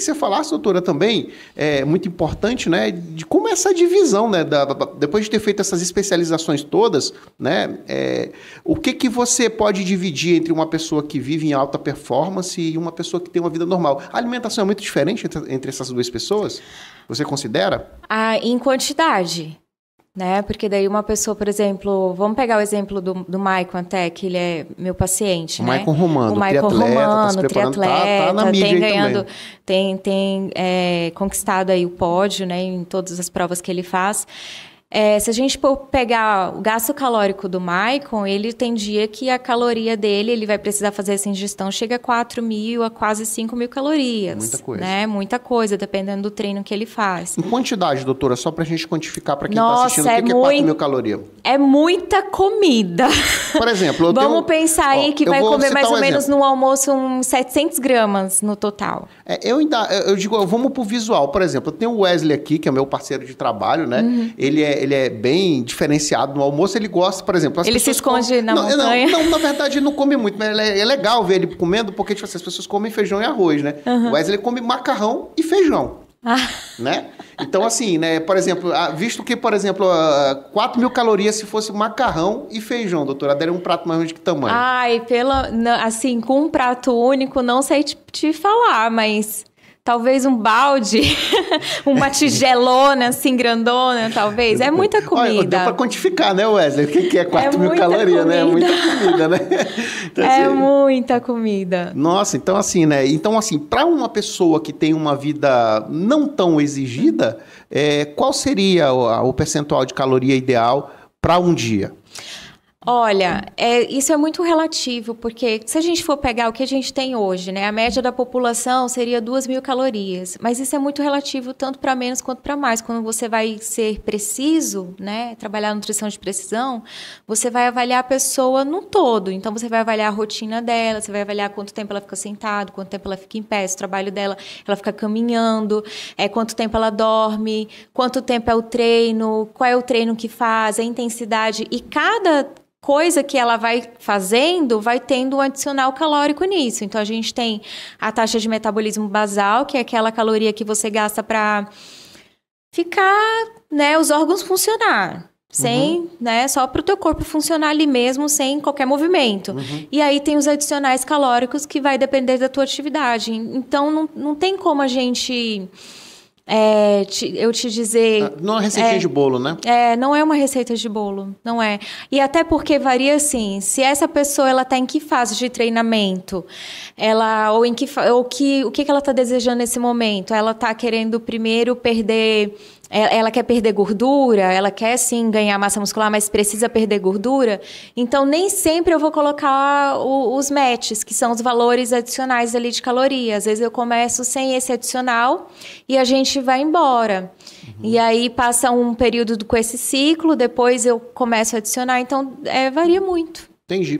que você falasse, doutora, também, é muito importante, né, de como é essa divisão, né, da, depois de ter feito essas especializações todas, né, é, o que que você pode dividir entre uma pessoa que vive em alta performance e uma pessoa que tem uma vida normal? A alimentação é muito diferente entre, entre essas duas pessoas? Você considera? Ah, em quantidade né? Porque daí uma pessoa, por exemplo, vamos pegar o exemplo do, do Maicon até, que ele é meu paciente, o né? Maicon Romano, o Maicon Romano, tá triatleta, tá, tá, tá tem ganhando, tem, tem é, conquistado aí o pódio, né? Em todas as provas que ele faz. É, se a gente pegar o gasto calórico do Maicon, ele tem dia que a caloria dele, ele vai precisar fazer essa ingestão, chega a 4 mil a quase 5 mil calorias. Muita coisa. Né? Muita coisa, dependendo do treino que ele faz. Em quantidade, doutora, só para a gente quantificar para quem está assistindo, o é que, é 4 mil calorias? é muita comida. Por exemplo, Vamos tenho... pensar ó, aí que vai comer mais um ou exemplo. menos no almoço uns 700 gramas no total. É, eu ainda, eu digo, vamos pro visual. Por exemplo, eu tenho o Wesley aqui, que é meu parceiro de trabalho, né? Uhum. Ele, é, ele é bem diferenciado no almoço, ele gosta, por exemplo... Ele se esconde com... na não, montanha. Não, não, na verdade, ele não come muito, mas é, é, legal ver ele comendo, porque tipo, assim, as pessoas comem feijão e arroz, né? Uhum. O Wesley come macarrão e feijão. Né? Então, assim, né? Por exemplo, ah, visto que, por exemplo, 4 ah, mil calorias se fosse macarrão e feijão, doutora, daria um prato mais ou menos que tamanho? Ai, pela. Assim, com um prato único, não sei te, te falar, mas talvez um balde, uma tigelona assim grandona, talvez. É muita comida. Olha, deu para quantificar, né, Wesley? O que, que é 4 é mil calorias, comida. né? É muita comida, né? Então, é assim, muita comida. Nossa, então assim, né? Então assim, para uma pessoa que tem uma vida não tão exigida, é, qual seria o, o percentual de caloria ideal para um dia? Olha, é, isso é muito relativo, porque se a gente for pegar o que a gente tem hoje, né, a média da população seria 2 mil calorias, mas isso é muito relativo tanto para menos quanto para mais. Quando você vai ser preciso, né, trabalhar nutrição de precisão, você vai avaliar a pessoa no todo. Então, você vai avaliar a rotina dela, você vai avaliar quanto tempo ela fica sentada, quanto tempo ela fica em pé, se o trabalho dela, ela fica caminhando, é, quanto tempo ela dorme, quanto tempo é o treino, qual é o treino que faz, a intensidade, e cada coisa que ela vai fazendo vai tendo um adicional calórico nisso. Então a gente tem a taxa de metabolismo basal, que é aquela caloria que você gasta para ficar, né, os órgãos funcionar. Sem, uhum. né, só para o teu corpo funcionar ali mesmo, sem qualquer movimento. Uhum. E aí tem os adicionais calóricos que vai depender da tua atividade. Então não, não tem como a gente é, te, eu te dizer. Ah, não é uma receita é, de bolo, né? É, não é uma receita de bolo, não é. E até porque varia assim, se essa pessoa ela está em que fase de treinamento, ela ou em que ou que o que, que ela está desejando nesse momento, ela está querendo primeiro perder é, ela quer perder gordura, ela quer sim ganhar massa muscular, mas precisa perder gordura. Então, nem sempre eu vou colocar o, os matches, que são os valores adicionais ali de caloria. Às vezes eu começo sem esse adicional e a gente vai embora. Uhum. E aí passa um período com esse ciclo, depois eu começo a adicionar. Então, é, varia muito. Entendi.